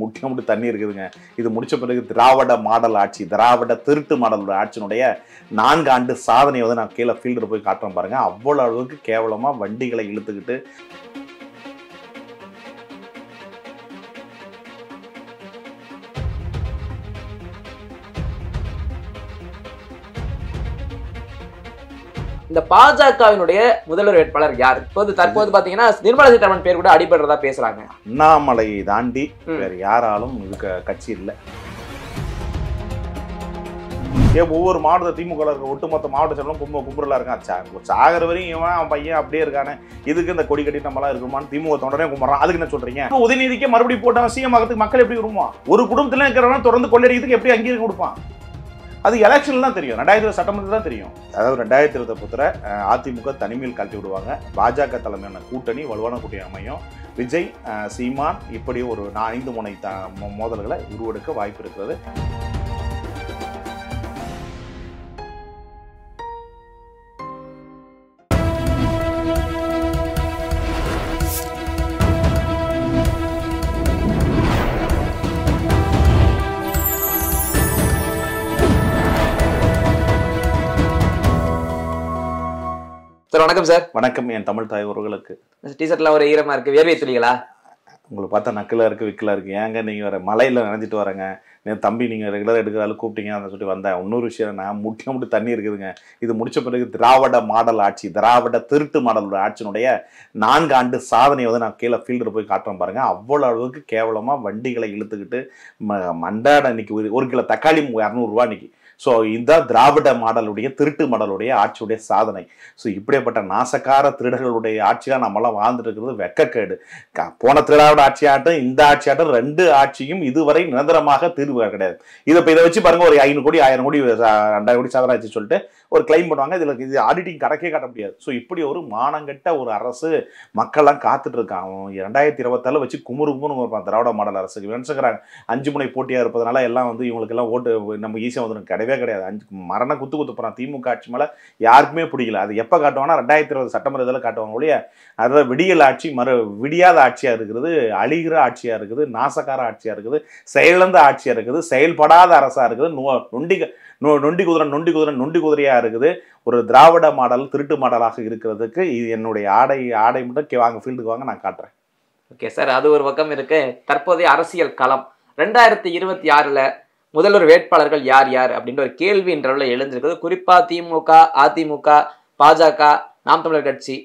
முட்டி முட்டி தண்ணி இருக்குதுங்க இது முடித்த பிறகு திராவிட மாடல் ஆட்சி திராவிட திருட்டு மாடலோட ஆட்சியினுடைய நான்கு ஆண்டு சாதனையை வந்து நான் கீழே ஃபீல்டில் போய் காட்டுறேன் பாருங்கள் அவ்வளோ அளவுக்கு கேவலமாக வண்டிகளை இழுத்துக்கிட்டு இந்த பாஜகவினுடைய முதல்வர் வேட்பாளர் யார் இப்போது தற்போது பாத்தீங்கன்னா நிர்மலா சீதாராமன் பேர் கூட அடிபடுறதா பேசுறாங்க அண்ணாமலையை தாண்டி வேற யாராலும் இருக்க கட்சி இல்லை ஏ ஒவ்வொரு மாவட்ட திமுக இருக்க ஒட்டுமொத்த மாவட்ட செல்லும் கும்ப கும்பலாக இருக்கான் சா சாகிற வரையும் இவன் அவன் பையன் அப்படியே இருக்கானே இதுக்கு இந்த கொடி கட்டி நம்மளா இருக்குமான்னு திமுக தொடரே கும்பிட்றான் அதுக்கு என்ன சொல்றீங்க உதயநிதிக்கே மறுபடியும் போட்டான் சிஎம் ஆகிறதுக்கு மக்கள் எப்படி விரும்புவான் ஒரு குடும்பத்தில் இருக்கிறவன் தொடர்ந்து கொள்ளடிக்கிறதுக்கு எப்படி அங்கீகாரம் கொடுப்பான் அது எலெக்ஷன்ல தான் தெரியும் ரெண்டாயிரத்தி இருபது சட்டமன்றம் தான் தெரியும் அதாவது ரெண்டாயிரத்தி இருபத்தி பொறுத்தர அதிமுக தனிமையில் கழட்டி விடுவாங்க பாஜக தலைமையான கூட்டணி வலுவான கூட்டணி அமையும் விஜய் சீமான் இப்படி ஒரு ஐந்து முனை த மோதல்களை உருவெடுக்க வாய்ப்பு இருக்கிறது சார் வணக்கம் சார் வணக்கம் என் தமிழ் தாய் உறவுகளுக்கு டிஷர்ட்லாம் ஒரு ஈரமாக இருக்குது வேர்வை துளிகளா உங்களை பார்த்தா நக்கலாக இருக்குது விக்கலாக இருக்குது ஏங்க நீங்கள் வேறு மலையில் நினைஞ்சிட்டு வரேங்க என் தம்பி நீங்கள் ரெகுலராக எடுக்கிறாலும் கூப்பிட்டீங்க அதை சொல்லி வந்தேன் இன்னொரு விஷயம் நான் முட்டி முட்டி தண்ணி இருக்குதுங்க இது முடிச்ச பிறகு திராவிட மாடல் ஆட்சி திராவிட திருட்டு மாடலோட ஆட்சியினுடைய நான்கு ஆண்டு சாதனையை வந்து நான் கீழே ஃபீல்டில் போய் காட்டுறேன் பாருங்கள் அவ்வளோ அளவுக்கு கேவலமாக வண்டிகளை இழுத்துக்கிட்டு மண்டாட இன்னைக்கு ஒரு ஒரு கிலோ தக்காளி இரநூறுவா இன்னைக்கு ஸோ இந்த திராவிட மாடலுடைய திருட்டு மாடலுடைய ஆட்சியுடைய சாதனை ஸோ இப்படிப்பட்ட நாசக்கார திருடர்களுடைய ஆட்சியாக நம்மளாம் வாழ்ந்துட்டு இருக்கிறது வெக்கக்கேடு போன திருடாவோட ஆட்சியாட்டம் இந்த ஆட்சியாட்டம் ரெண்டு ஆட்சியும் இதுவரை நிரந்தரமாக தீர்வு கிடையாது இதை இப்போ இதை வச்சு பாருங்கள் ஒரு ஐநூறு கோடி ஆயிரம் கோடி ரெண்டாயிரம் கோடி சாதனை ஆச்சு சொல்லிட்டு ஒரு கிளைம் பண்ணுவாங்க இதில் இது ஆடிட்டிங் கடக்கே காட்ட முடியாது ஸோ இப்படி ஒரு மானங்கட்ட ஒரு அரசு மக்கள்லாம் காத்துட்டு இருக்கான் ரெண்டாயிரத்தி இருபத்தாலும் வச்சு குமுறு குமுறு இருப்பான் திராவிட மாடல் அரசுக்கு நினச்சுக்கிறாங்க அஞ்சு முனை போட்டியாக இருப்பதனால எல்லாம் வந்து இவங்களுக்கு எல்லாம் ஓட்டு நம்ம ஈஸியாக வந்து கிடையவே கிடையவே கிடையாது அஞ்சு மரண குத்து போகிறான் திமுக ஆட்சி மேலே யாருக்குமே பிடிக்கல அது எப்போ காட்டுவாங்கன்னா ரெண்டாயிரத்தி இருபது சட்டமன்ற இதில் காட்டுவாங்க ஒழிய அதாவது விடியல் ஆட்சி மறு விடியாத ஆட்சியாக இருக்குது அழிகிற ஆட்சியாக இருக்குது நாசக்கார ஆட்சியாக இருக்குது செயலிழந்த ஆட்சியாக இருக்குது செயல்படாத அரசாக இருக்குது நோ நொண்டி நொ நொண்டி குதிரை நொண்டி குதிரை நொண்டி குதிரையாக இருக்குது ஒரு திராவிட மாடல் திருட்டு மாடலாக இருக்கிறதுக்கு இது என்னுடைய ஆடை ஆடை மட்டும் வாங்க ஃபீல்டுக்கு வாங்க நான் காட்டுறேன் ஓகே சார் அது ஒரு பக்கம் இருக்கு தற்போதைய அரசியல் களம் ரெண்டாயிரத்தி இருபத்தி ஆறில் முதல்வர் வேட்பாளர்கள் யார் யார் அப்படின்ற ஒரு கேள்வி என்றளவில் எழுந்திருக்கிறது குறிப்பாக திமுக அதிமுக பாஜக நாம் தமிழர் கட்சி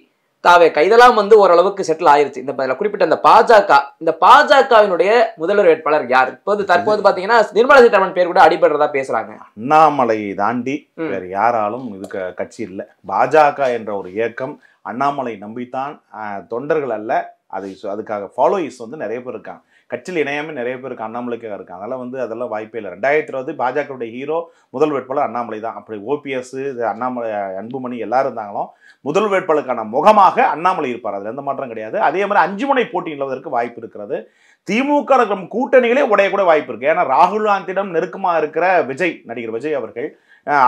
தாவே இதெல்லாம் வந்து ஓரளவுக்கு செட்டில் ஆயிருச்சு இந்த குறிப்பிட்ட அந்த பாஜக இந்த பாஜகவினுடைய முதல்வர் வேட்பாளர் யார் இப்போது தற்போது பாத்தீங்கன்னா நிர்மலா சீதாராமன் பேர் கூட அடிபடுறதா பேசுறாங்க அண்ணாமலையை தாண்டி வேற யாராலும் இது கட்சி இல்லை பாஜக என்ற ஒரு இயக்கம் அண்ணாமலை நம்பித்தான் தொண்டர்கள் அல்ல அதை அதுக்காக ஃபாலோயிஸ் வந்து நிறைய பேர் இருக்காங்க கட்சியில் இணையாமல் நிறைய பேருக்கு அண்ணாமலைக்காக இருக்குது அதெல்லாம் வந்து அதெல்லாம் வாய்ப்பே இல்லை ரெண்டாயிரத்தி இருபது பாஜகவுடைய ஹீரோ முதல் வேட்பாளர் அண்ணாமலை தான் அப்படி ஓபிஎஸ் அண்ணாமலை அன்புமணி எல்லாரும் இருந்தாங்களும் முதல் வேட்பாளருக்கான முகமாக அண்ணாமலை இருப்பார் அதில் எந்த மாற்றம் கிடையாது அதே மாதிரி அஞ்சு முனை போட்டி நிலவதற்கு வாய்ப்பு இருக்கிறது திமுக கூட்டணிகளே உடையக்கூட வாய்ப்பு இருக்குது ஏன்னா ராகுல் காந்தியிடம் நெருக்கமாக இருக்கிற விஜய் நடிகர் விஜய் அவர்கள்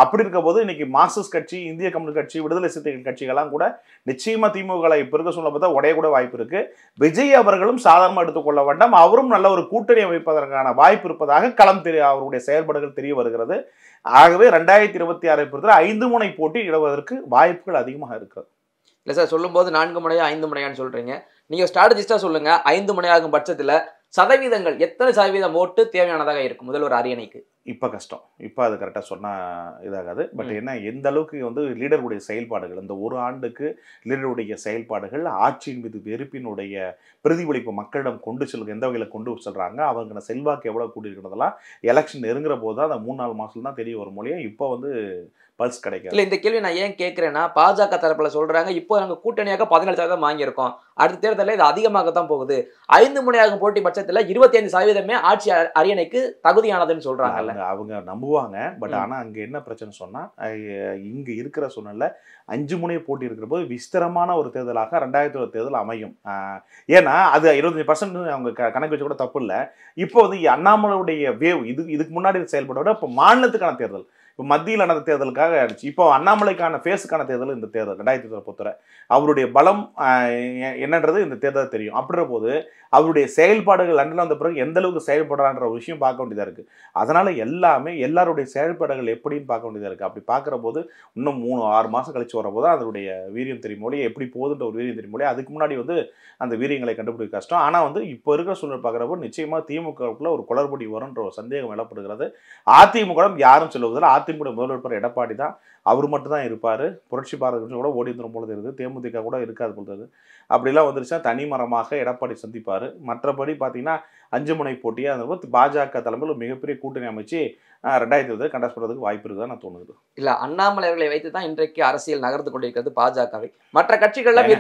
அப்படி இருக்க போது இன்னைக்கு மார்க்சிஸ்ட் கட்சி இந்திய கம்யூனிஸ்ட் கட்சி விடுதலை சிறுத்தைகள் கட்சிகள்லாம் கூட நிச்சயமா திமுக இப்போ இருக்க சொல்ல பார்த்தா உடைய கூட வாய்ப்பு இருக்கு விஜய் அவர்களும் சாதாரணமாக எடுத்துக்கொள்ள வேண்டாம் அவரும் நல்ல ஒரு கூட்டணி அமைப்பதற்கான வாய்ப்பு இருப்பதாக களம் தெரிய அவருடைய செயல்பாடுகள் தெரிய வருகிறது ஆகவே ரெண்டாயிரத்தி இருபத்தி ஆறை பொறுத்தவரை ஐந்து முனை போட்டி இடுவதற்கு வாய்ப்புகள் அதிகமாக இருக்கிறது இல்லை சார் சொல்லும்போது நான்கு முனையா ஐந்து முனையான்னு சொல்கிறீங்க நீங்கள் ஸ்ட்ராட்டஜிஸ்டாக சொல்லுங்கள் ஐந்து முனையாகும் பட்சத்தில் சதவீதங்கள் எத்தனை சதவீதம் ஓட்டு தேவையானதாக இருக்கும் முதல்வர் அரியணைக்கு இப்போ கஷ்டம் இப்போ அது கரெக்டாக சொன்னால் இதாகாது பட் என்ன எந்த அளவுக்கு வந்து லீடருடைய செயல்பாடுகள் இந்த ஒரு ஆண்டுக்கு லீடருடைய செயல்பாடுகள் ஆட்சியின் மீது வெறுப்பினுடைய பிரதிபலிப்பு மக்களிடம் கொண்டு செல்கிற எந்த வகையில் கொண்டு செல்கிறாங்க அவங்க செல்வாக்கு எவ்வளோ கூட்டியிருக்கிறதெல்லாம் எலெக்ஷன் நெருங்குற போது தான் அந்த மூணு நாலு மாதம் தான் தெரிய வரும் மொழியாக இப்போ வந்து பல்ஸ் கிடைக்கும் இல்லை இந்த கேள்வி நான் ஏன் கேட்குறேன்னா பாஜக தரப்பில் சொல்கிறாங்க இப்போ நாங்கள் கூட்டணியாக பதினேழு சதவீதம் வாங்கியிருக்கோம் அடுத்த தேர்தலில் இது அதிகமாக தான் போகுது ஐந்து முனையாகும் போட்டி பட்சத்தில் இருபத்தி ஐந்து சதவீதமே ஆட்சி அரியணைக்கு தகுதியானதுன்னு சொல்கிறாங்கல்ல அவங்க நம்புவாங்க பட் ஆனால் அங்கே என்ன பிரச்சனை சொன்னால் இங்கே இருக்கிற சூழ்நிலை அஞ்சு முனை போட்டி இருக்கிற போது விஸ்தரமான ஒரு தேர்தலாக ரெண்டாயிரத்தி ஒரு தேர்தல் அமையும் ஏன்னா அது இருபத்தஞ்சு பர்சன்ட் அவங்க கணக்கு வச்சு கூட தப்பு இல்லை இப்போ வந்து அண்ணாமலையுடைய வேவ் இது இதுக்கு முன்னாடி செயல்பட விட இப்போ மாநிலத்துக்கான தேர்தல் இப்போ மத்தியில் நடந்த தேர்தலுக்காக ஆயிடுச்சு இப்போ அண்ணாமலைக்கான ஃபேஸுக்கான தேர்தல் இந்த தேர்தல் ரெண்டாயிரத்தி பொறுத்தவரை அவருடைய பலம் என்னன்றது இந்த தேர்தல் தெரியும் அப்படின்ற போது அவருடைய செயல்பாடுகள் லண்டன் வந்த பிறகு எந்த அளவுக்கு செயல்படுறான்ற ஒரு விஷயம் பார்க்க வேண்டியதாக இருக்குது அதனால் எல்லாமே எல்லாருடைய செயல்பாடுகள் எப்படின்னு பார்க்க வேண்டியதாக இருக்குது அப்படி பார்க்குற போது இன்னும் மூணு ஆறு மாதம் கழிச்சு வரும்போது அதனுடைய வீரியம் தெரியும் மொழியை எப்படி போகுதுன்ற ஒரு வீரியம் தெரியும் மொழியை அதுக்கு முன்னாடி வந்து அந்த வீரியங்களை கண்டுபிடிக்க கஷ்டம் ஆனால் வந்து இப்போ இருக்கிற சூழ்நிலை பார்க்குறப்போ நிச்சயமாக திமுகவுக்குள்ள ஒரு குளறுபடி வரும்ன்ற ஒரு சந்தேகம் எழப்படுகிறது அதிமுக யாரும் சொல்லுவதில்லை அதிமுக முதல்வர் எடப்பாடி தான் அவர் மட்டும் தான் இருப்பார் புரட்சி பாரத கட்சி கூட ஓடி வந்துடும் போல இருக்குது தேமுதிக கூட இருக்காது போல அப்படிலாம் வந்துருச்சா தனி மரமாக எடப்பாடி சந்திப்பார் மற்றபடி பார்த்தீங்கன்னா அஞ்சு முனை போட்டியாக அந்த பாஜக தலைமையில் மிகப்பெரிய கூட்டணி அமைச்சு ரெண்டாயிரத்தி இருபது கண்டாஸ் பண்ணுறதுக்கு வாய்ப்பு இருக்குதான் நான் தோணுது இல்லை அண்ணாமலை அவர்களை வைத்து தான் இன்றைக்கு அரசியல் நகர்ந்து கொண்டிருக்கிறது பாஜகவை மற்ற கட்சிகள்லாம்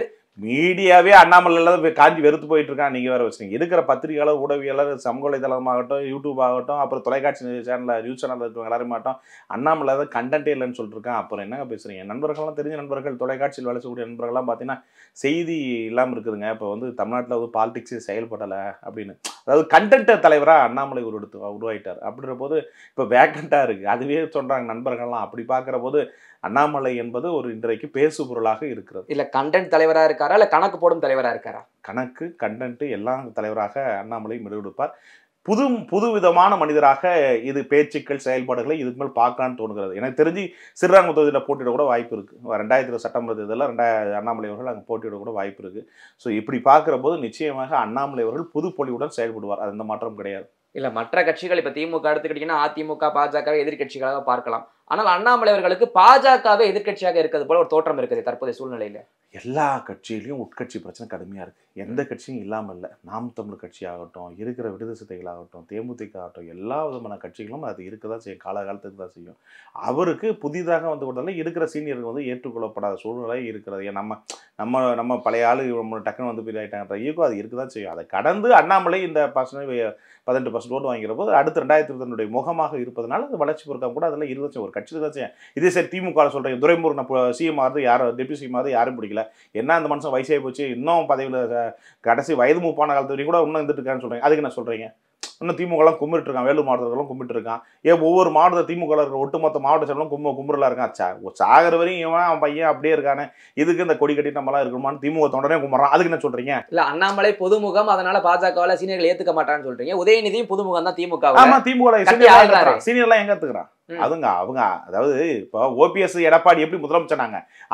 மீடியாவே அண்ணாமலையில் காஞ்சி வெறுத்து போயிட்டு இருக்கான் நீங்கள் வேறு வச்சுருக்கீங்க இருக்கிற பத்திரிகையாளர் உடவியாளர் சமூக ஆகட்டும் யூடியூப் ஆகட்டும் அப்புறம் தொலைக்காட்சி சேனலில் நியூஸ் சேனலில் இருக்கிறவங்க எல்லாரும் மாட்டோம் அண்ணாமலை தான் கண்டென்ட்டே இல்லைன்னு சொல்லிட்டுருக்கான் அப்புறம் என்னங்க பேசுகிறீங்க நண்பர்கள்லாம் தெரிஞ்ச நண்பர்கள் தொலைக்காட்சியில் செய்யக்கூடிய நண்பர்கள்லாம் பார்த்தீங்கன்னா செய்தி இல்லாமல் இருக்குதுங்க இப்போ வந்து தமிழ்நாட்டில் வந்து பாலிடிக்ஸே செயல்படலை அப்படின்னு அதாவது கண்டென்ட்டை தலைவராக அண்ணாமலை உருவெடுத்து உருவாயிட்டார் அப்படின்ற போது இப்போ வேக்கண்ட்டாக இருக்குது அதுவே சொல்கிறாங்க நண்பர்கள்லாம் அப்படி பார்க்குற போது அண்ணாமலை என்பது ஒரு இன்றைக்கு பொருளாக இருக்கிறது இல்லை கண்டென்ட் தலைவராக இருக்காரா இல்லை கணக்கு போடும் தலைவராக இருக்காரா கணக்கு கண்டென்ட் எல்லாம் தலைவராக அண்ணாமலை முடிவெடுப்பார் புது புது விதமான மனிதராக இது பேச்சுக்கள் செயல்பாடுகளை இதுக்கு மேல் பார்க்கலான்னு தோணுகிறது எனக்கு தெரிஞ்சு சிறுராங்க தொகுதியில் போட்டியிட கூட வாய்ப்பு இருக்குது ரெண்டாயிரத்தி சட்டமன்ற தேர்தலில் ரெண்டாயிரம் அண்ணாமலை அவர்கள் அங்கே போட்டியிட கூட வாய்ப்பு இருக்குது ஸோ இப்படி பார்க்குற போது நிச்சயமாக அண்ணாமலை அவர்கள் புது பொலிவுடன் செயல்படுவார் அது எந்த மாற்றம் கிடையாது இல்லை மற்ற கட்சிகள் இப்போ திமுக எடுத்துக்கிட்டிங்கன்னா அதிமுக பாஜக எதிர்கட்சிகளாக பார்க்கலாம் ஆனால் அண்ணாமலை அவர்களுக்கு பாஜகவே எதிர்கட்சியாக இருக்கிறது போல ஒரு தோற்றம் இருக்குது தற்போதைய சூழ்நிலையில் எல்லா கட்சியிலையும் உட்கட்சி பிரச்சனை கடுமையாக இருக்குது எந்த கட்சியும் இல்லாமல் இல்லை நாம் தமிழ் கட்சி ஆகட்டும் இருக்கிற விடுதலை ஆகட்டும் தேமுதிக ஆகட்டும் எல்லா விதமான கட்சிகளும் அது இருக்க தான் செய்யும் காலகாலத்துக்கு தான் செய்யும் அவருக்கு புதிதாக வந்து கொடுத்தாலும் இருக்கிற சீனியர்கள் வந்து ஏற்றுக்கொள்ளப்படாத சூழ்நிலை இருக்கிறது நம்ம நம்ம நம்ம பழைய ஆளு நம்ம டக்குன்னு வந்து ஆகிட்டாங்க ஈகோ அது இருக்க தான் செய்யும் அதை கடந்து அண்ணாமலை இந்த பர்சன்ட் பதினெட்டு பர்சன்ட் ஓட்டு வாங்கிற போது அடுத்து ரெண்டாயிரத்தி இருபத்தினுடைய முகமாக இருப்பதனால அது வளர்ச்சி பொறுக்காக கூட அதில் இருந்துச்சு ஒரு கட்சியில் தான் செய்யும் இதே சரி திமுக சொல்கிறேன் துரைமுருகன் நான் சிஎம் ஆகுது யாரும் டெப்யூட்டி சிஎம் ஆகுது யாரும் பிடிக்கல என்ன அந்த மனுஷன் வயசாகி போச்சு இன்னும் பதவியில் கடைசி வயது மூப்பான காலத்து வரைக்கும் கூட இன்னும் இருந்துட்டு இருக்கான்னு சொல்கிறேன் அதுக்கு நான் சொல்கிறீங்க இன்னும் திமுகலாம் கும்பிட்டு இருக்கான் வேலூர் மாவட்டத்தில் கும்பிட்டு இருக்கான் ஏன் ஒவ்வொரு மாவட்ட திமுக இருக்கிற ஒட்டுமொத்த மாவட்ட செயலும் கும்ப கும்பிடலாம் இருக்கான் சா சாகர வரையும் இவன் அவன் பையன் அப்படியே இருக்கானே இதுக்கு இந்த கொடி கட்டி நம்மளாம் இருக்கணுமான்னு திமுக தொடனே கும்பிட்றான் அதுக்கு என்ன சொல்றீங்க இல்ல அண்ணாமலை பொதுமுகம் அதனால பாஜகவில் சீனியர்கள் ஏத்துக்க மாட்டான்னு சொல்றீங்க உதயநிதியும் புதுமுகம் தான் திமுக ஆமாம் திமுக சீனியர்லாம் எங்கே ஏத்துக்கிறான் அதுங்க அவங்க அதாவது இப்போ ஓபிஎஸ் எடப்பாடி எப்படி முதலமைச்சர்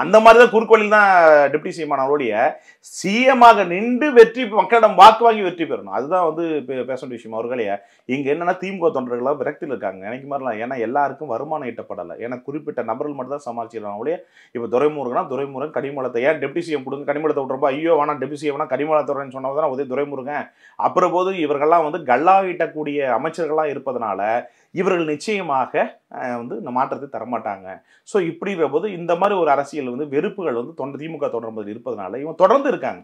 அந்த மாதிரி தான் குறுக்கோளில் தான் டெப்டி சிஎம் சிஎமாக நின்று வெற்றி மக்களிடம் வாக்கு வாங்கி வெற்றி பெறணும் அதுதான் வந்து பேச வேண்டிய விஷயம் அவர்களே இங்கே என்னன்னா திமுக தொண்டர்களாக விரக்தியில் இருக்காங்க நினைக்க மாதிரிலாம் ஏன்னா எல்லாருக்கும் வருமானம் ஈட்டப்படலை ஏன்னா குறிப்பிட்ட நபர்கள் மட்டும் தான் சமாளிச்சிடலாம் ஒழிய இப்போ துறைமுருகனா துறைமுருகன் கனிமூலத்தை ஏன் டெப்டி சிஎம் கொடுங்க கனிமூலத்தை விட்றப்போ ஐயோ வேணா டெப்டி சிஎம்னா கனிமூலத்துடன் சொன்னால் தான் உதவி துறைமுருகன் அப்புறம் போது இவர்கள்லாம் வந்து கல்லா ஈட்டக்கூடிய அமைச்சர்கள்லாம் இருப்பதனால இவர்கள் நிச்சயமாக வந்து இந்த மாற்றத்தை தரமாட்டாங்க ஸோ இப்படிங்கிற போது இந்த மாதிரி ஒரு அரசியல் வந்து வெறுப்புகள் வந்து தொண்டர் திமுக தொடர்பதில் இருப்பதனால இவன் தொடர்ந்து இருக்காங்க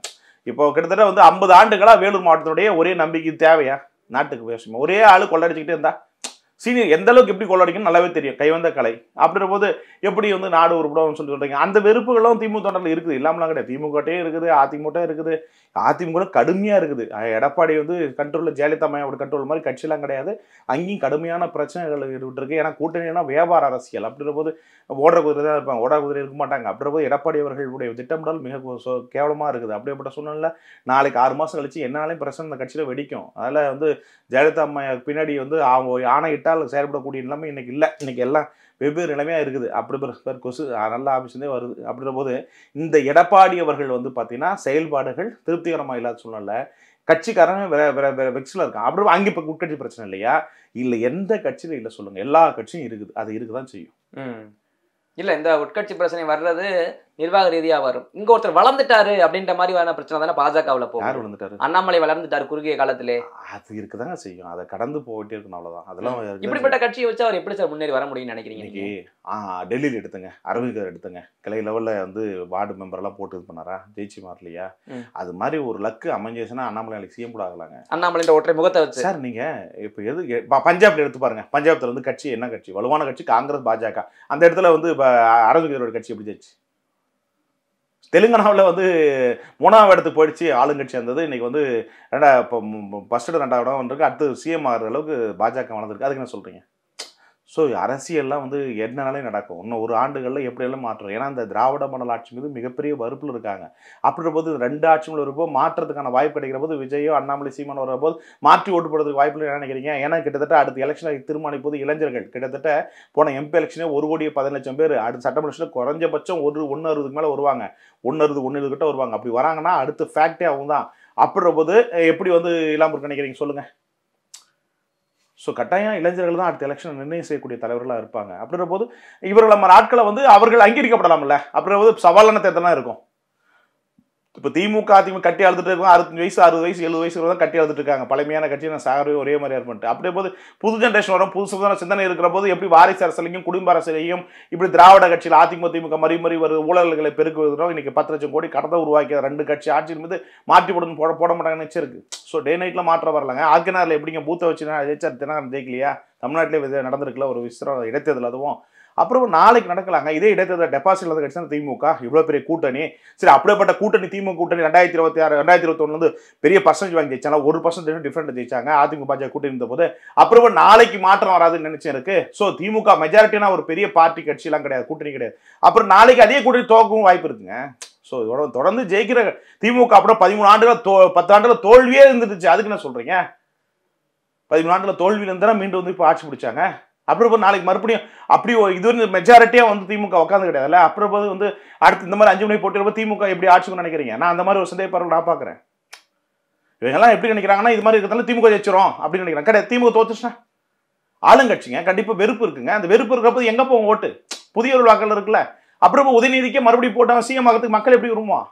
இப்போ கிட்டத்தட்ட வந்து ஐம்பது ஆண்டுகளாக வேலூர் மாவட்டத்தினுடைய ஒரே நம்பிக்கை தேவையா நாட்டுக்கு பேசுமா ஒரே ஆள் கொள்ளடிச்சுக்கிட்டே இருந்தா சீனியர் எந்த அளவுக்கு எப்படி கொள்ளடிக்கணும் நல்லாவே தெரியும் கைவந்த கலை அப்படின்ற போது எப்படி வந்து நாடு உருப்படும் சொல்லி சொல்றீங்க அந்த வெறுப்புகளும் திமுக தொண்டர்கள் இருக்குது இல்லாமலாம் கிடையாது திமுகட்டே இருக்குது அதிமுக இருக்குது அதிமுக கடுமையாக இருக்குது எடப்பாடி வந்து கண்ட்ரோலில் ஜெயலலிதா மையம் அப்படி கண்ட்ரோல் மாதிரி கட்சியெலாம் கிடையாது அங்கேயும் கடுமையான பிரச்சனைகள் இருக்கு ஏன்னா கூட்டணினா வியாபார அரசியல் அப்படின்ற போது ஓடுற குதிரை தான் இருப்பாங்க ஓட குதிரை இருக்க மாட்டாங்க அப்படின்ற போது எடப்பாடி அவர்களுடைய திட்டமிடல் மிக கேவலமாக இருக்குது அப்படிப்பட்ட சூழ்நிலை நாளைக்கு ஆறு மாதம் கழிச்சு என்னாலையும் பிரச்சனை அந்த கட்சியில் வெடிக்கும் அதில் வந்து ஜெயலலிதா பின்னாடி வந்து ஆணையிட்டா முட்டால் செயல்படக்கூடிய நிலைமை இன்றைக்கி இல்லை இன்றைக்கி எல்லாம் வெவ்வேறு நிலைமையாக இருக்குது அப்படி கொசு நல்ல ஆஃபீஸ்லேயே வருது அப்படின்ற போது இந்த எடப்பாடி அவர்கள் வந்து பார்த்திங்கன்னா செயல்பாடுகள் திருப்திகரமாக இல்லாத சூழ்நிலை கட்சிக்காரன் வேற வேற வேற வெக்ஸில் இருக்கான் அப்படி அங்கே இப்போ உட்கட்சி பிரச்சனை இல்லையா இல்லை எந்த கட்சியிலும் இல்லை சொல்லுங்கள் எல்லா கட்சியும் இருக்குது அது இருக்குதான் தான் செய்யும் இல்லை இந்த உட்கட்சி பிரச்சனை வர்றது நிர்வாக ரீதியா வரும் இங்க ஒருத்தர் வளர்ந்துட்டாரு அப்படின்ற மாதிரியான பிரச்சனை தானே பாஜகவுல போய் வளர்ந்துட்டாரு அண்ணாமலை வளர்ந்துட்டாரு குறுகிய காலத்திலே அது இருக்குதான் செய்யும் அதை கடந்து போயிட்டே இருக்கணும் அவ்வளவுதான் அதெல்லாம் இப்படிப்பட்ட கட்சியை வச்சு அவர் எப்படி சார் முன்னேறி வர முடியும்னு நினைக்கிறீங்க டெல்லியில் எடுத்துங்க அரவிந்தர் எடுத்துங்க கிளை லெவல்ல வந்து வார்டு மெம்பர் எல்லாம் போட்டு இது பண்ணாரா ஜெயிச்சு மாறலையா அது மாதிரி ஒரு லக்கு அமைஞ்சேஷனா அண்ணாமலை நாளைக்கு சிஎம் கூட ஆகலாங்க அண்ணாமலை ஒற்றை முகத்தை வச்சு சார் நீங்க இப்போ எது பஞ்சாப்ல எடுத்து பாருங்க பஞ்சாப்ல வந்து கட்சி என்ன கட்சி வலுவான கட்சி காங்கிரஸ் பாஜக அந்த இடத்துல வந்து இப்போ அரவிந்தரோட கட்சி எப்படி ஜெயிச்சு தெலுங்கானாவில் வந்து மூணாம் இடத்துக்கு போயிடுச்சு ஆளுங்கட்சி வந்தது இன்றைக்கி வந்து ரெண்டா இப்போ ஃபஸ்ட்டு ரெண்டாவது இடம் வந்திருக்கு அடுத்து சிஎம் ஆகிற அளவுக்கு பாஜக வளர்ந்துருக்கு அதுக்கு என்ன சொல்கிறீங்க ஸோ அரசியல்லாம் வந்து என்னென்னாலே நடக்கும் இன்னும் ஒரு ஆண்டுகளில் எப்படியெல்லாம் மாற்றம் ஏன்னா இந்த திராவிட மண்டல ஆட்சி மீது மிகப்பெரிய வறுப்பில் இருக்காங்க அப்படின்ற போது ரெண்டு ஆட்சிகள் இருப்போ மாற்றுறதுக்கான வாய்ப்பு கிடைக்கிற போது விஜயோ அண்ணாமலை சீமான் வர போது மாற்றி ஓட்டு போடுறதுக்கு வாய்ப்பு என்ன நினைக்கிறீங்க ஏன்னா கிட்டத்தட்ட அடுத்த எலெக்ஷனை போது இளைஞர்கள் கிட்டத்தட்ட போன எம்பி எலெக்ஷனே ஒரு கோடியே பதினஞ்சு லட்சம் பேர் அடுத்த சட்டமன்ற குறைஞ்சபட்சம் ஒரு ஒன்று அறுபதுக்கு மேலே வருவாங்க ஒன்று அறுபது ஒன்று இருக்கிட்ட வருவாங்க அப்படி வராங்கன்னா அடுத்த ஃபேக்டே அவங்க தான் அப்படின்ற போது எப்படி வந்து இல்லாமல் நினைக்கிறீங்க சொல்லுங்கள் ஸோ கட்டாயம் இளைஞர்கள் தான் அடுத்த எலெக்ஷன் நிர்ணயம் செய்யக்கூடிய தலைவர்களாக இருப்பாங்க அப்படின்ற போது இவர்கள் நம்ம நாட்களை வந்து அவர்கள் அங்கீகரிக்கப்படலாம்ல அப்படின்ற போது சவாலான தேர்தலாக இருக்கும் இப்போ திமுக அதிமுக கட்டி அழுதுட்டு இருக்கோம் அறுபத்தஞ்சு வயசு அறுபது வயசு எழுபது வயசு தான் கட்டி அழுதுட்டு இருக்காங்க பழமையான கட்சி நான் சாகவே ஒரே மாதிரி இருப்பேன்ட்டு அப்படியே போது புது ஜென்ரேஷன் வரும் புதுசு சுதந்திர சிந்தனை இருக்கிற போது எப்படி வாரிசு அரசியலையும் குடும்ப அரசியலையும் இப்படி திராவிட கட்சியில் அதிமுக திமுக மறி வரும் ஊழல்களை பெருக்குவதுனால இன்னைக்கு பத்து லட்சம் கோடி கடத்த உருவாக்கிய ரெண்டு கட்சி ஆட்சியின் மீது மாற்றி போட போட மாட்டாங்கன்னு நினைச்சிருக்கு ஸோ டே நைட்டில் மாற்ற வரலாங்க ஆக்கினாரில் எப்படிங்க பூத்தை வச்சுனா ஜெயிச்சார் தினகரன் ஜெயிக்கலையா தமிழ்நாட்டிலே நடந்திருக்குல்ல ஒரு விசிரம் இடைத்தேர்தல் அதுவும் அப்புறம் நாளைக்கு நடக்கலாங்க இதே இடைத்தேர்தல் டெபாசிட் இருந்து கிடைச்சா திமுக இவ்வளோ பெரிய கூட்டணி சரி அப்படிப்பட்ட கூட்டணி திமுக கூட்டணி ரெண்டாயிரத்தி இருபத்தி ஆறு ரெண்டாயிரத்தி இருபத்தொன்னு பெரிய பர்சன்டேஜ் வாங்கி ஜெயிச்சாங்க ஒரு பர்சன்டேஜ் டிஃப்ரெண்ட் ஜெயிச்சாங்க அதிமுக பாஜக கூட்டணி இருந்த போது அப்புறம் நாளைக்கு மாற்றம் வராதுன்னு நினைச்சிருக்கு இருக்கு ஸோ திமுக மெஜாரிட்டினா ஒரு பெரிய பார்ட்டி கட்சிலாம் கிடையாது கூட்டணி கிடையாது அப்புறம் நாளைக்கு அதே கூட்டணி தோக்கவும் வாய்ப்பு இருக்குங்க ஸோ தொடர்ந்து ஜெயிக்கிற திமுக அப்புறம் பதிமூணு ஆண்டுகள் தோ பத்து ஆண்டுகள் தோல்வியே இருந்துருச்சு அதுக்கு என்ன சொல்றீங்க பதிமூணு ஆண்டுல தோல்வியிலேருந்து தான் மீண்டும் வந்து இப்போ ஆட்சி பிடிச்சாங்க அப்புறம் நாளைக்கு மறுபடியும் அப்படி இது வந்து மெஜாரிட்டியாக வந்து திமுக உட்காந்து கிடையாதுல்ல அப்புறம் போது வந்து அடுத்து இந்த மாதிரி அஞ்சு மணி போட்டு திமுக எப்படி ஆட்சிக்குன்னு நினைக்கிறீங்க நான் அந்த மாதிரி ஒரு சந்தேக பரவாயில்ல நான் பார்க்குறேன் இவங்கெல்லாம் எப்படி நினைக்கிறாங்கன்னா இது மாதிரி இருக்கிறதால திமுக ஜெயிச்சிரும் அப்படின்னு நினைக்கிறேன் கிடையாது திமுக தோத்துச்சுன்னா ஆளுங்கட்சிங்க கண்டிப்பாக வெறுப்பு இருக்குங்க அந்த வெறுப்பு இருக்கிறப்போ எங்கே போகும் ஓட்டு புதிய ஒரு வாக்கள் இருக்குல்ல அப்புறம் உதயநிதிக்கே மறுபடியும் போட்டாங்க சிஎம் ஆகிறதுக்கு மக்கள் எப்படி விரும்புவான்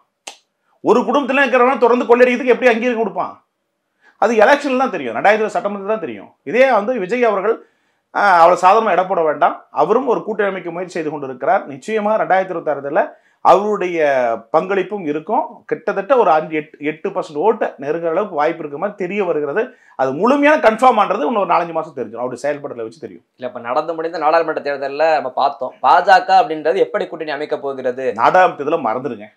ஒரு குடும்பத்தில் இருக்கிறவங்க தொடர்ந்து கொள்ளையடிக்கிறதுக்கு எப்படி அங்கீகாரம் கொடுப்பான் அது எலெக்ஷன் தான் தெரியும் ரெண்டாயிரத்தி சட்டமன்றத்தில் தான் தெரியும் இதே வந்து விஜய் அவர்கள் அவ்வளோ சாதாரணமாக இடப்பட வேண்டாம் அவரும் ஒரு கூட்டமைக்கு முயற்சி செய்து கொண்டிருக்கிறார் நிச்சயமாக ரெண்டாயிரத்தி இருபத்தாறுல அவருடைய பங்களிப்பும் இருக்கும் கிட்டத்தட்ட ஒரு அஞ்சு எட்டு எட்டு பர்சன்ட் ஓட்டை நெருங்குற அளவுக்கு வாய்ப்பு இருக்க மாதிரி தெரிய வருகிறது அது முழுமையான கன்ஃபார்ம் பண்ணுறது ஒரு நாலஞ்சு மாதம் தெரிஞ்சிடும் அவருடைய செயல்பாடுகளை வச்சு தெரியும் இல்லை இப்போ நடந்து முடிந்த நாடாளுமன்ற தேர்தலில் நம்ம பார்த்தோம் பாஜக அப்படின்றது எப்படி கூட்டணி அமைக்க போகிறது நாடாளுமன்றத்தில் மறந்துடுங்க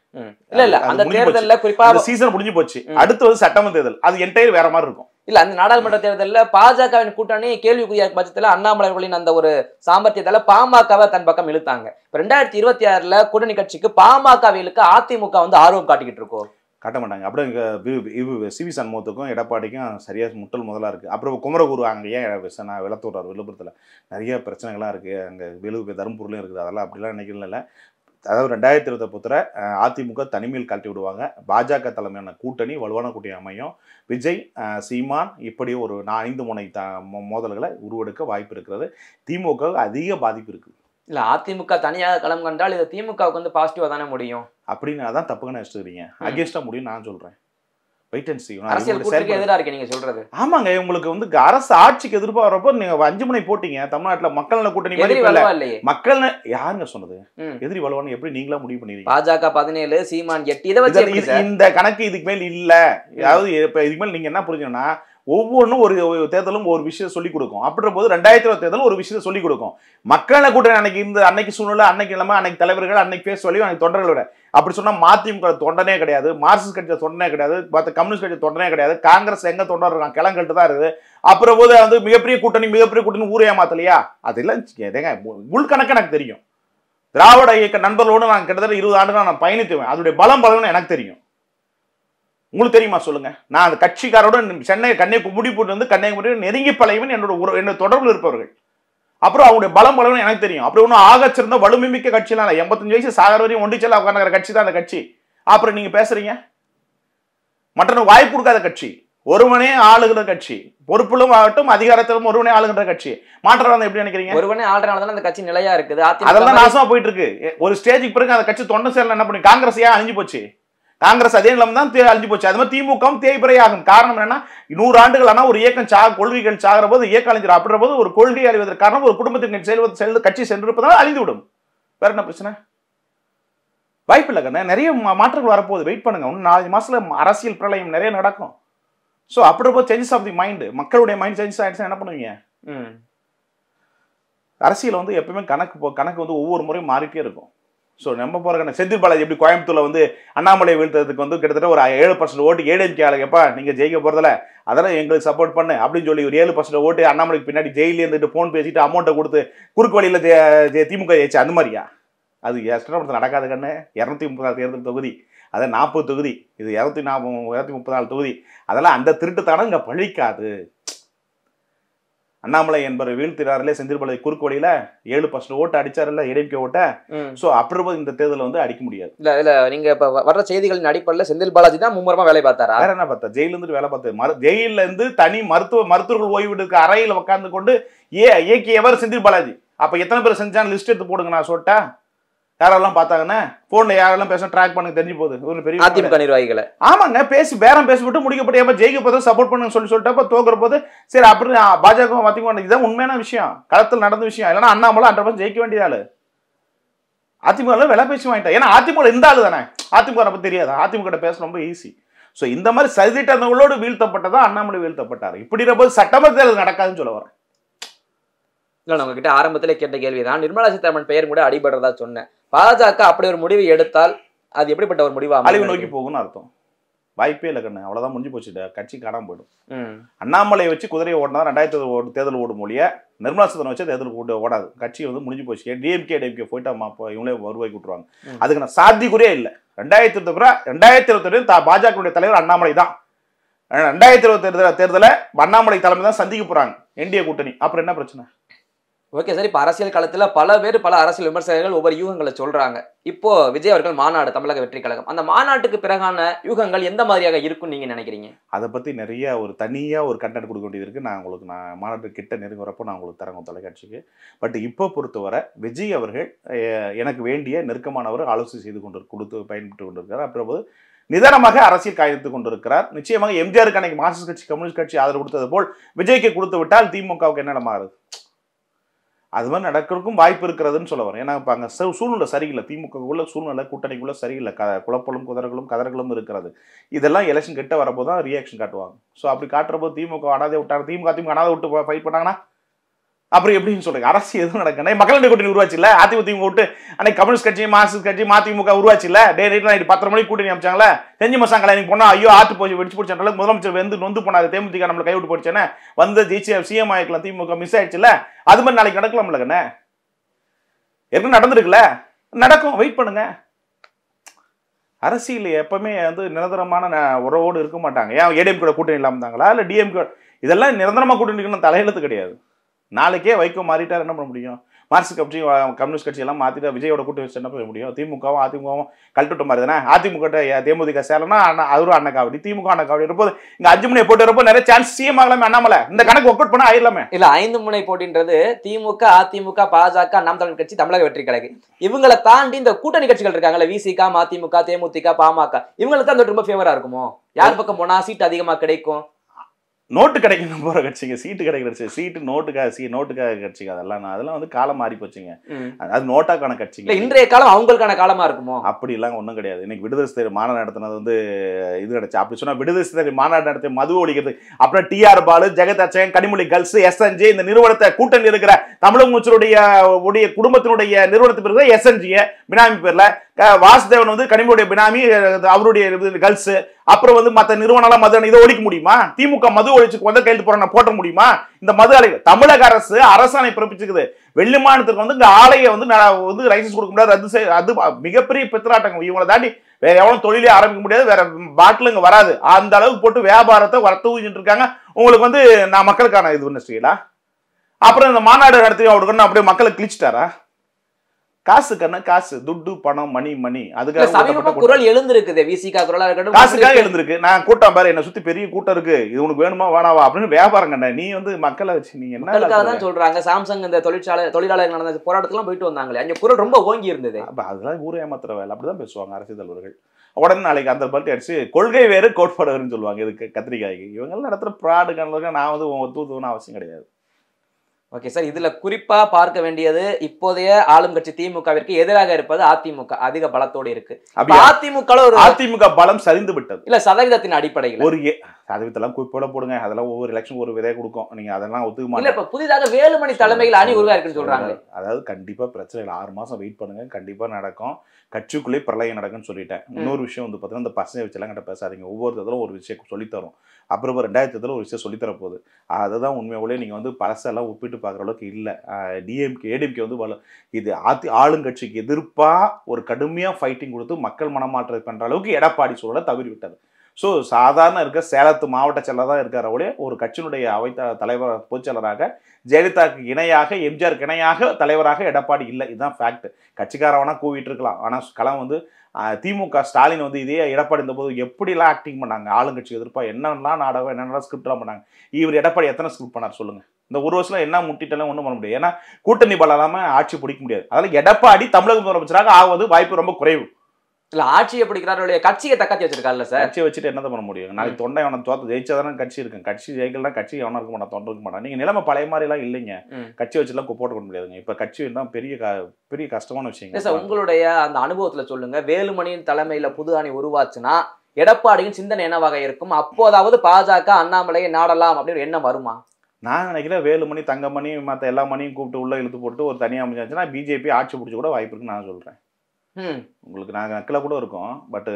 இல்லை இல்லை அந்த தேர்தலில் குறிப்பாக சீசன் முடிஞ்சு போச்சு அடுத்து வந்து சட்டமன்ற தேர்தல் அது என்டையர் வேற மாதிரி இருக்கும் இல்ல அந்த நாடாளுமன்ற தேர்தலில் பாஜகவின் கூட்டணி கேள்விக்குரிய பட்சத்தில் அண்ணாமலை அவர்களின் அந்த ஒரு சாமர்த்தியத்தால பாமகவை தன் பக்கம் இழுத்தாங்க இப்ப ரெண்டாயிரத்தி இருபத்தி ஆறுல கூட்டணி கட்சிக்கு பாமக இழுக்க அதிமுக வந்து ஆர்வம் காட்டிக்கிட்டு இருக்கோம் காட்ட மாட்டாங்க அப்படியே சிவி சண்முகத்துக்கும் எடப்பாடிக்கும் சரியாக முட்டல் முதலாக இருக்குது அப்புறம் குமரகுரு அங்கே ஏன் நான் விளத்து விடுறாரு விழுப்புரத்தில் நிறைய பிரச்சனைகள்லாம் இருக்குது அங்கே விழுப்பு தருமபுரிலையும் இருக்குது அதெல்லாம் அப்படிலாம் நினைக்கிறதில்ல அதாவது ரெண்டாயிரத்தி இருபத்தி பொறுத்தர அதிமுக தனிமையில் கழட்டி விடுவாங்க பாஜக தலைமையான கூட்டணி வலுவான கூட்டணி அமையும் விஜய் சீமான் இப்படி ஒரு ஐந்து முனை த மோதல்களை உருவெடுக்க வாய்ப்பு இருக்கிறது திமுக அதிக பாதிப்பு இருக்குது இல்லை அதிமுக தனியாக களம் கண்டால் இதை திமுகவுக்கு வந்து பாசிட்டிவாக தானே முடியும் அப்படின்னு தான் தப்புக்கான எடுத்துக்கிறீங்க அகேன்ஸ்டாக முடியும் நான் சொல்கிறேன் வெயிட் அண்ட் சி எதிராக இருக்கு நீங்க சொல்றது ஆமாங்க உங்களுக்கு வந்து அரசு ஆட்சிக்கு எதிர்ப்பா வரப்போ நீங்க அஞ்சு மணி போட்டீங்க தமிழ்நாட்டுல மக்கள் கூட்டணி மாதிரி மக்கள் யாருங்க சொன்னது எதிரி வலுவானு எப்படி நீங்களா முடிவு பண்ணிருக்கீங்க பாஜக பதினேழு சீமான் எட்டு இதை வச்சு இந்த கணக்கு இதுக்கு மேல் இல்ல அதாவது இப்ப இதுக்கு மேல் நீங்க என்ன புரிஞ்சுன்னா ஒவ்வொன்றும் ஒரு தேர்தலும் ஒரு விஷயம் சொல்லிக் கொடுக்கும் அப்படின்ற போது ரெண்டாயிரத்தி இருபது தேர்தலும் ஒரு விஷயத்த சொல்லிக் கொடுக்கும் மக்களை கூட்டணி அன்னைக்கு இந்த அன்னைக்கு சூழ்நிலை அன்னைக்கு இல்லாமல் அன்னைக்கு தலைவர்கள் அன்னைக்கு பேச சொல்லி அன்னைக்கு தொண்டர்களோட அப்படி சொன்னால் மதிமுக தொண்டனே கிடையாது மார்க்சிஸ்ட் கட்சியை தொண்டனே கிடையாது மற்ற கம்யூனிஸ்ட் கட்சி தொண்டனே கிடையாது காங்கிரஸ் எங்கே தொண்டர் இருக்காங்க கிளங்கிட்டு தான் இருக்குது அப்புறம் போது வந்து மிகப்பெரிய கூட்டணி மிகப்பெரிய கூட்டணி ஊரே ஏமாத்தலையா அதெல்லாம் எதேங்க உள்கணக்கு எனக்கு தெரியும் திராவிட இயக்க நண்பர்களோடு நான் கிட்டத்தட்ட இருபது ஆண்டு நான் பயணித்துவேன் அதனுடைய பலம் பலம்னு எனக்கு தெரியும் உங்களுக்கு தெரியுமா சொல்லுங்க நான் அந்த கட்சிக்காரோட சென்னை கன்னியாகுமரி போட்டு வந்து கன்னியாகுமரி நெருங்கி பழையவன் என்னோட என்னோட தொடர்பில் இருப்பவர்கள் அப்புறம் அவங்களுடைய பலம் பலம்னு எனக்கு தெரியும் அப்படி ஒன்றும் ஆகச்சிருந்த மிக்க கட்சியெலாம் இல்லை எண்பத்தஞ்சு வயசு சாகர் வரையும் ஒன்றிச்சல உட்காந்துக்கிற கட்சி தான் அந்த கட்சி அப்புறம் நீங்கள் பேசுகிறீங்க மற்றொன்று வாய்ப்பு கொடுக்காத கட்சி ஒருவனே ஆளுகிற கட்சி பொறுப்பிலும் ஆகட்டும் அதிகாரத்திலும் ஒருவனே ஆளுகின்ற கட்சி மாற்றம் எப்படி நினைக்கிறீங்க ஒருவனே ஆளுறனால அந்த கட்சி நிலையா இருக்குது அதெல்லாம் நாசமா போயிட்டு இருக்கு ஒரு ஸ்டேஜுக்கு பிறகு அந்த கட்சி தொண்டை சேரல என்ன பண்ணி காங்கிரஸ் ஏன் அழிஞ்சு போச்சு காங்கிரஸ் அதே நிலம் தான் அழிஞ்சு போச்சு அது மாதிரி திமுகவும் தேய்பிரையாகும் காரணம் என்னன்னா நூறு ஆண்டுகள் ஆனால் ஒரு இயக்கம் சா கொள்கைகள் சாகிற போது இயக்கம் அழிஞ்சிடும் அப்படின்ற போது ஒரு கொள்கை அழிவதற்கு காரணம் ஒரு குடும்பத்தின் செல்வது செல் கட்சி சென்றிருப்பதால் அழிந்து விடும் வேற என்ன பிரச்சனை வாய்ப்பு இல்லை கண்ணா நிறைய மாற்றங்கள் வரப்போகுது வெயிட் பண்ணுங்க இன்னும் நாலஞ்சு மாசத்துல அரசியல் பிரளயம் நிறைய நடக்கும் ஸோ போது சேஞ்சஸ் ஆஃப் தி மைண்டு மக்களுடைய மைண்ட் சேஞ்சஸ் ஆயிடுச்சுன்னா என்ன பண்ணுவீங்க அரசியல் வந்து எப்பவுமே கணக்கு கணக்கு வந்து ஒவ்வொரு முறையும் மாறிட்டே இருக்கும் ஸோ நம்ம போகிறக்கான செந்தில் பாலாஜி எப்படி கோயம்புத்தூரில் வந்து அண்ணாமலை வீழ்த்ததுக்கு வந்து கிட்டத்தட்ட ஒரு ஏழு பர்சன்ட் ஓட்டு ஏடிஎம்கே ஆளுங்கப்பா நீங்கள் ஜெயிக்க போகிறதில்ல அதெல்லாம் எங்களுக்கு சப்போர்ட் பண்ணு அப்படின்னு சொல்லி ஒரு ஏழு பர்சன்ட் ஓட்டு அண்ணாமலைக்கு பின்னாடி ஜெயிலே இருந்துட்டு ஃபோன் பேசிட்டு அமௌண்ட்டை கொடுத்து குறுக்கு வழியில் திமுக ஜெயிச்சு அந்த மாதிரியா அது எஸ்டபுரத்தில் நடக்காது கண்ணு இரநூத்தி முப்பதாறு தேர்தல் தொகுதி அதான் நாற்பது தொகுதி இது இரநூத்தி நாற்பது இரநூத்தி முப்பதாவது தொகுதி அதெல்லாம் அந்த திருட்டுத்தானம் இங்கே பழிக்காது அண்ணாமலை என்பவர் வீழ்த்தினாரிலே செந்தில்பாளைய குறுக்கு வழியில ஏழு பர்சன்ட் ஓட்டு அடிச்சாருல்ல இடைமுக ஓட்ட ஸோ அப்படி இந்த தேர்தல் வந்து அடிக்க முடியாது இல்ல இல்ல நீங்க இப்ப வர்ற செய்திகளின் அடிப்படையில் செந்தில் பாலாஜி தான் மும்முரமா வேலை பார்த்தாரு வேற என்ன பார்த்தா ஜெயில இருந்து வேலை பார்த்து மரு ஜெயில இருந்து தனி மருத்துவ மருத்துவர்கள் ஓய்வெடுக்க அறையில் உட்கார்ந்து கொண்டு ஏ இயக்கியவர் செந்தில் பாலாஜி அப்ப எத்தனை பேர் செஞ்சான்னு லிஸ்ட் எடுத்து போடுங்க நான் சொல்லிட்டேன் யாரெல்லாம் பார்த்தாங்கன்னா போன்ல யாரெல்லாம் பேச ட்ராக் பண்ணுங்க தெரிஞ்சு போகுது ஒரு பெரிய அதிமுக நிர்வாகிகளை ஆமாங்க பேசி பேரம் பேசிவிட்டு முடிக்கப்பட்டு ஏப்ப ஜெயிக்க போதும் சப்போர்ட் பண்ணுங்க சொல்லி சொல்லிட்டு அப்போ தோக்குற போது சரி அப்படி பாஜக மாத்திக்க இதுதான் உண்மையான விஷயம் களத்தில் நடந்த விஷயம் இல்லைன்னா அண்ணாமலை அண்ட் ஜெயிக்க வேண்டிய ஆளு அதிமுக வில பேசி வாங்கிட்டேன் ஏன்னா அதிமுக இந்த ஆளு தானே அதிமுக நம்ம தெரியாது அதிமுக பேச ரொம்ப ஈஸி ஸோ இந்த மாதிரி சதிட்டவங்களோடு வீழ்த்தப்பட்டதா அண்ணாமலை வீழ்த்தப்பட்டார் இப்படி போது சட்டமன்ற தேர்தல் நடக்காதுன்னு சொல்ல வரேன் இல்லை நம்ம கிட்ட ஆரம்பத்தில் கேட்ட கேள்வி தான் நிர்மலா சீதாராமன் பெயர் கூட அடிபடுறதா சொன்னேன் பாஜக அப்படி ஒரு முடிவு எடுத்தால் அது எப்படிப்பட்ட ஒரு முடிவு அழிவு நோக்கி போகும்னு அர்த்தம் வாய்ப்பே இல்லை கண்ணு அவ்வளோதான் முடிஞ்சு போச்சு கட்சி காணாமல் போயிடும் அண்ணாமலையை வச்சு குதிரையை ஓடினா ரெண்டாயிரத்தி ஓடு தேர்தல் ஓடும் மொழிய நிர்மலா சீதனை வச்சு தேர்தல் ஓடு ஓடாது கட்சி வந்து முடிஞ்சு போச்சு டிஎம்கே டிஎம்கே போயிட்டா இவங்களே வருவாய் விட்டுருவாங்க அதுக்கு நான் சாத்திக்குறே இல்லை ரெண்டாயிரத்தி இருபத்தி ரெண்டாயிரத்தி இருபத்தி தா பாஜகவுடைய தலைவர் அண்ணாமலை தான் ரெண்டாயிரத்தி இருபத்தி தேர்தலை அண்ணாமலை தலைமை தான் சந்திக்க போகிறாங்க என்டிஏ கூட்டணி அப்புறம் என்ன பிரச்சனை ஓகே சார் இப்போ அரசியல் காலத்தில் பல பேர் பல அரசியல் விமர்சகர்கள் ஒவ்வொரு யூகங்களை சொல்கிறாங்க இப்போ விஜய் அவர்கள் மாநாடு தமிழக வெற்றி கழகம் அந்த மாநாட்டுக்கு பிறகான யூகங்கள் எந்த மாதிரியாக இருக்கும்னு நீங்கள் நினைக்கிறீங்க அதை பற்றி நிறைய ஒரு தனியாக ஒரு கண்டென்ட் கொடுக்க வேண்டியது இருக்குது நான் உங்களுக்கு நான் மாநாட்டு கிட்ட நெருங்குறப்போ நான் உங்களுக்கு தரங்க தொலைக்காட்சிக்கு பட் இப்போ பொறுத்தவரை விஜய் அவர்கள் எனக்கு வேண்டிய நெருக்கமானவர் ஆலோசனை செய்து கொண்டு கொடுத்து பயன்பட்டு கொண்டிருக்கிறார் அப்புறம் நிதானமாக அரசியல் காய்த்து கொண்டிருக்கிறார் நிச்சயமாக எம்ஜிஆருக்கு அன்னைக்கு மார்க்சிஸ்ட் கட்சி கம்யூனிஸ்ட் கட்சி ஆதரவு கொடுத்தது போல் விஜய்க்கு கொடுத்து விட்டால் திமுகவுக்கு என்ன மாறுது அது மாதிரி நடக்கிறதுக்கும் வாய்ப்பு இருக்கிறதுன்னு சொல்ல வரேன் ஏன்னா இப்போ அங்கே சூழ்நிலை சரியில்லை உள்ள சூழ்நிலை கூட்டணிக்குள்ளே சரியில்லை க குழப்பலும் குதர்களும் கதர்களும் இருக்கிறது இதெல்லாம் எலெக்ஷன் கிட்ட வரப்போ தான் ரியாக்ஷன் காட்டுவாங்க ஸோ அப்படி காட்டுறப்போ திமுக அனாதை விட்டாங்க திமுக திமுக அனாதை விட்டு ஃபைட் பண்ணாங்கன்னா அப்புறம் எப்படின்னு சொல்றீங்க அரசு எதுவும் நடக்கணும் மக்கள் கூட்டணி உருவாச்சு இல்ல அதிமுக கூட்டு அன்னைக்கு கம்யூனிஸ்ட் கட்சி மார்க்சிஸ்ட் கட்சி மதிமுக உருவாச்சு இல்ல டே நைட் நைட் பத்திர மணிக்கு கூட்டணி அமைச்சாங்களே செஞ்சு மசாங்களா எனக்கு போனா ஐயோ ஆட்டு போய் வெடிச்சு பிடிச்சால முதலமைச்சர் வந்து நொந்து போனாரு தேமுதிக நம்ம கைவிட்டு போயிடுச்சேன்னு வந்து ஜெயிச்சு சிஎம் ஆயிக்கலாம் திமுக மிஸ் இல்ல அது மாதிரி நாளைக்கு நடக்கலாம் கண்ணே ஏற்கனவே நடந்திருக்குல்ல நடக்கும் வெயிட் பண்ணுங்க அரசியல் எப்பவுமே வந்து நிரந்தரமான உறவோடு இருக்க மாட்டாங்க ஏன் ஏடிஎம் கூட கூட்டணி இல்லாமல் இருந்தாங்களா இல்லை டிஎம்கே இதெல்லாம் நிரந்தரமாக கூட்டணி தலையெழுத்து கிடையாது நாளைக்கே வைகோ மாறிட்டார் என்ன பண்ண முடியும் மார்க்சிஸ்ட் கட்சி கம்யூனிஸ்ட் கட்சியெல்லாம் மாற்றிட்டு விஜயோட கூட்டு வச்சு என்ன பண்ண முடியும் திமுகவும் அதிமுகவும் கல்விட்டு மாதிரி தானே அதிமுக தேமுதிக சேலம்னா அண்ணா அவரும் அண்ணா காவடி திமுக அண்ணா காவடி இருப்போது இங்கே அஞ்சு முனை போட்டு வரப்போ நிறைய சான்ஸ் சிஎம் ஆகலாமே அண்ணாமலை இந்த கணக்கு ஒர்க் அவுட் பண்ண ஆயிடலாமே இல்லை ஐந்து முனை போட்டின்றது திமுக அதிமுக பாஜக நாம் தமிழ் கட்சி தமிழக வெற்றி கிடைக்கு இவங்களை தாண்டி இந்த கூட்டணி கட்சிகள் இருக்காங்கல்ல விசிக மதிமுக தேமுதிக பாமக இவங்களுக்கு தான் அந்த ரொம்ப ஃபேவரா இருக்குமோ யார் பக்கம் போனா சீட் அதிகமா கிடைக்கும் நோட்டு கிடைக்கணும் போகிற கட்சிங்க சீட்டு கிடைக்கிற சீட்டு நோட்டுக்காக சீ நோட்டுக்காக கட்சிங்க அதெல்லாம் அதெல்லாம் வந்து காலம் மாறி போச்சுங்க அது நோட்டாக்கான கட்சிங்க இன்றைய காலம் அவங்களுக்கான காலமாக இருக்குமோ அப்படிலாம் ஒன்றும் கிடையாது இன்னைக்கு விடுதலை சிதை மாநாடு நடத்தினது வந்து இது கிடைச்சு அப்படி சொன்னால் விடுதலை சிதை மாநாடு நடத்தி மது ஒழிக்கிறது அப்புறம் டிஆர் பாலு ஜெகத் அச்சகம் கனிமொழி கல்ஸ் எஸ்என்ஜி இந்த நிறுவனத்தை கூட்டணி இருக்கிற தமிழக முச்சருடைய உடைய குடும்பத்தினுடைய நிறுவனத்திற்கு பேர் எஸ்என்ஜியை பினாமி பேரில் வாசுதேவன் வந்து கனிமொழி பினாமி அவருடைய கல்ஸு அப்புறம் வந்து மற்ற நிறுவனம் மது இதை ஒழிக்க முடியுமா திமுக மது ஒழிச்சுக்கு வந்து கையெழுத்து போற போட்ட முடியுமா இந்த மது அலை தமிழக அரசு அரசாணை பிறப்பிச்சுக்குது வெள்ளி வந்து இந்த ஆலையை வந்து வந்து லைசன்ஸ் கொடுக்க முடியாது ரத்து செய்ய அது மிகப்பெரிய பித்திராட்டங்க இவங்களை தாண்டி வேற எவ்வளவு தொழிலே ஆரம்பிக்க முடியாது வேற பாட்டில் இங்கே வராது அந்த அளவுக்கு போட்டு வியாபாரத்தை ஊஞ்சிட்டு இருக்காங்க உங்களுக்கு வந்து நான் மக்களுக்கான இது செய்யலா அப்புறம் இந்த மாநாடு நடத்தி அவருக்கு அப்படியே மக்களை கிழிச்சிட்டாரா காசுக்கான காசு துட்டு பணம் மணி மணி அதுக்காக குரல் எழுந்திருக்குது விசிகா குரலா இருக்கட்டும் காசுக்காக எழுந்திருக்கு நான் கூட்டம் பாரு என்ன சுத்தி பெரிய கூட்டம் இருக்கு இது உனக்கு வேணுமா வேணாவா அப்படின்னு வியாபாரம் கண்ண நீ வந்து மக்களை வச்சு நீங்க என்ன தான் சொல்றாங்க சாம்சங் இந்த தொழிற்சாலை தொழிலாளர்கள் நடந்த போராட்டத்துலாம் போயிட்டு வந்தாங்களே அங்க குரல் ரொம்ப ஓங்கி இருந்தது அதெல்லாம் ஊர் ஏமாத்துற வேலை அப்படிதான் பேசுவாங்க அரசியல் தலைவர்கள் உடனே நாளைக்கு அந்த பல்ட்டி அடிச்சு கொள்கை வேறு கோட்பாடுன்னு சொல்லுவாங்க இதுக்கு கத்திரிக்காய்க்கு இவங்கெல்லாம் நடத்துற ப்ராடு கணக்கு நான் வந்து தூத்துவன்னு அவசியம் கிடையாது ஓகே சார் இதில் குறிப்பாக பார்க்க வேண்டியது இப்போதைய ஆளும் கட்சி திமுகவிற்கு எதிராக இருப்பது அதிமுக அதிக பலத்தோடு இருக்கு அதிமுக ஒரு அதிமுக பலம் சரிந்து விட்டது இல்ல சதவீதத்தின் அடிப்படையில் ஒரு சதவீதத்தெல்லாம் குறிப்போட போடுங்க அதெல்லாம் ஒவ்வொரு எலெக்ஷன் ஒரு விதையை கொடுக்கும் நீங்க அதெல்லாம் ஒத்துக்க மாட்டீங்க இப்ப புதிதாக வேலுமணி தலைமையில் அணி இருக்குன்னு சொல்றாங்க அதாவது கண்டிப்பா பிரச்சனை இல்லை ஆறு மாசம் வெயிட் பண்ணுங்க கண்டிப்பா நடக்கும் கட்சிக்குள்ளே பிரளயம் நடக்குன்னு சொல்லிட்டேன் இன்னொரு விஷயம் வந்து பார்த்தீங்கன்னா இந்த பசங்க வச்செல்லாம் கிட்ட பேசாதீங்க ஒவ்வொரு தடவை ஒரு விஷயம் சொல்லித்தரும் அப்புறம் ரெண்டாயிரத்தி இதில் ஒரு விஷயம் சொல்லித்தர போகுது அதுதான் உண்மையாகவே நீங்கள் வந்து பழசெல்லாம் ஒப்பிட்டு பார்க்குற அளவுக்கு இல்லை டிஎம்கே ஏடிஎம்கே வந்து இது ஆத்தி ஆளுங்கட்சிக்கு எதிர்ப்பாக ஒரு கடுமையாக ஃபைட்டிங் கொடுத்து மக்கள் மனமாற்றம் பண்ணுற அளவுக்கு எடப்பாடி சூழலை தவறி விட்டது ஸோ சாதாரண இருக்க சேலத்து மாவட்ட செயலர் தான் இருக்கார் ஒழிய ஒரு கட்சியினுடைய அவை தலைவர் பொதுச்செயலராக ஜெயலலிதாவுக்கு இணையாக எம்ஜிஆருக்கு இணையாக தலைவராக எடப்பாடி இல்லை இதுதான் ஃபேக்ட் கட்சிக்காரவனாக கூவிட்டு இருக்கலாம் ஆனால் களம் வந்து திமுக ஸ்டாலின் வந்து இதே எடப்பாடி இருந்தபோது எப்படிலாம் ஆக்டிங் பண்ணாங்க ஆளுங்கட்சி எதிர்ப்பாக என்னென்னலாம் நாடகம் என்னென்னலாம் ஸ்கிரிப்ட்லாம் பண்ணாங்க இவர் எடப்பாடி எத்தனை ஸ்கிரிப்ட் பண்ணார் சொல்லுங்கள் இந்த ஒரு வருஷம் என்ன முட்டிட்டெல்லாம் ஒன்றும் பண்ண முடியாது ஏன்னா கூட்டணி பலம் ஆட்சி பிடிக்க முடியாது அதனால் எடப்பாடி தமிழக முதலமைச்சராக ஆவது வாய்ப்பு ரொம்ப குறைவு இல்ல ஆட்சியை பிடிக்கிறாரு கட்சியை தக்காத்தி வச்சிருக்காருல்ல சார் கட்சியை வச்சுட்டு என்ன பண்ண முடியும் நாளைக்கு தொண்டை அவனை தோத்த ஜெயிச்சா கட்சி இருக்கும் கட்சி ஜெயிக்கல கட்சி அவனா இருக்க மாட்டான் தொண்டை இருக்க மாட்டான் நீங்க நிலைமை பழைய மாதிரி எல்லாம் இல்லைங்க கட்சி வச்சுலாம் போட்டு கொண்டு முடியாதுங்க இப்ப கட்சி தான் பெரிய பெரிய கஷ்டமான விஷயம் சார் உங்களுடைய அந்த அனுபவத்துல சொல்லுங்க வேலுமணியின் தலைமையில புது அணி உருவாச்சுன்னா எடப்பாடியின் சிந்தனை என்ன வகை இருக்கும் அப்போதாவது பாஜக அண்ணாமலையை நாடலாம் அப்படின்னு என்ன வருமா நான் நினைக்கிறேன் வேலுமணி தங்கமணி மற்ற எல்லா மணியும் கூப்பிட்டு உள்ள இழுத்து போட்டு ஒரு தனியாக அமைஞ்சாச்சுன்னா பிஜேபி ஆட்சி பிடிச்ச கூட வாய்ப்பு இருக்குன்னு நான் சொல்கிறேன் உங்களுக்கு நாங்கள் நக்கில கூட இருக்கோம் பட்டு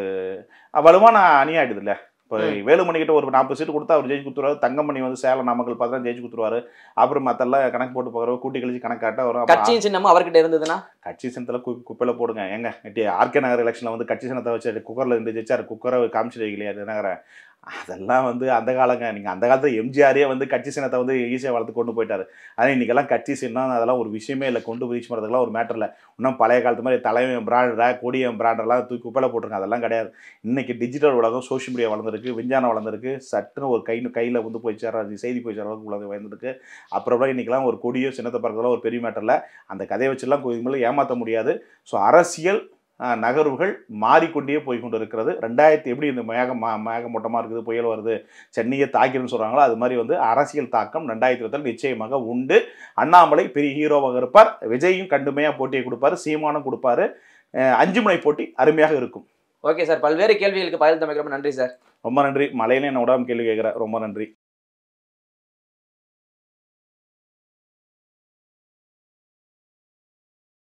அவ்வளவா நான் அணியாயிடுது இல்லை இப்போ வேலுமணி கிட்ட ஒரு நாற்பது சீட்டு கொடுத்தா அவர் ஜெயிச்சு கொடுத்துருவாரு தங்கமணி வந்து சேலம் நாமக்கல் பார்த்து ஜெயிச்சு கொடுத்துருவாரு அப்புறம் மற்றெல்லாம் கணக்கு போட்டு போகிறோம் கூட்டி கழிச்சு கணக்கு வரும் கட்சி சின்னமும் அவர்கிட்ட இருந்ததுன்னா கட்சி சின்னத்தில் கு குப்பையில் போடுங்க எங்க ஆர்கே நகர் எலெக்ஷனில் வந்து கட்சி சின்னத்தை வச்சு குக்கரில் இருந்து ஜெயிச்சார் குக்கரை காமிச்சு வைக்கலையா நகரை அதெல்லாம் வந்து அந்த காலங்க நீங்கள் அந்த காலத்தில் எம்ஜிஆரே வந்து கட்சி சின்னத்தை வந்து ஈஸியாக வளர்த்து கொண்டு போயிட்டார் ஆனால் இன்றைக்கெல்லாம் கட்சி சின்னம் அதெல்லாம் ஒரு விஷயமே இல்லை கொண்டு போய் பண்ணுறதுக்குலாம் ஒரு மேட்டர் இல்லை இன்னும் பழைய காலத்து மாதிரி தலைமை பிராண்டராக கொடியம் பிராண்டர்லாம் தூக்கி குப்பையில் போட்டிருக்காங்க அதெல்லாம் கிடையாது இன்றைக்கி டிஜிட்டல் உலகம் சோஷியல் மீடியா வளர்ந்துருக்கு விஞ்ஞானம் வளர்ந்துருக்கு சட்டுன்னு ஒரு கை கையில் வந்து போய் சேர செய்தி போய் சேர்ற அளவுக்கு உலகம் வளர்ந்துருக்கு அப்புறம் இன்றைக்கெல்லாம் ஒரு கொடியோ சின்னத்தை பார்க்குறதுலாம் ஒரு பெரிய மேட்டரில் அந்த கதையை வச்சுலாம் கொஞ்சம் ஏமாற்ற முடியாது ஸோ அரசியல் நகர்வுகள் மாறிக்கொண்டே போய் கொண்டு இருக்கிறது ரெண்டாயிரத்தி எப்படி இந்த மேக மேக மூட்டமாக இருக்குது புயல் வருது சென்னையை தாக்கிடுன்னு சொல்கிறாங்களோ அது மாதிரி வந்து அரசியல் தாக்கம் ரெண்டாயிரத்தி இருபத்தில் நிச்சயமாக உண்டு அண்ணாமலை பெரிய ஹீரோவாக இருப்பார் விஜயும் கண்டுமையாக போட்டியை கொடுப்பாரு சீமானம் கொடுப்பாரு அஞ்சு முனை போட்டி அருமையாக இருக்கும் ஓகே சார் பல்வேறு கேள்விகளுக்கு பயில் தமிழ் நன்றி சார் ரொம்ப நன்றி மலையில என்ன உடம்பு கேள்வி கேட்குறேன் ரொம்ப நன்றி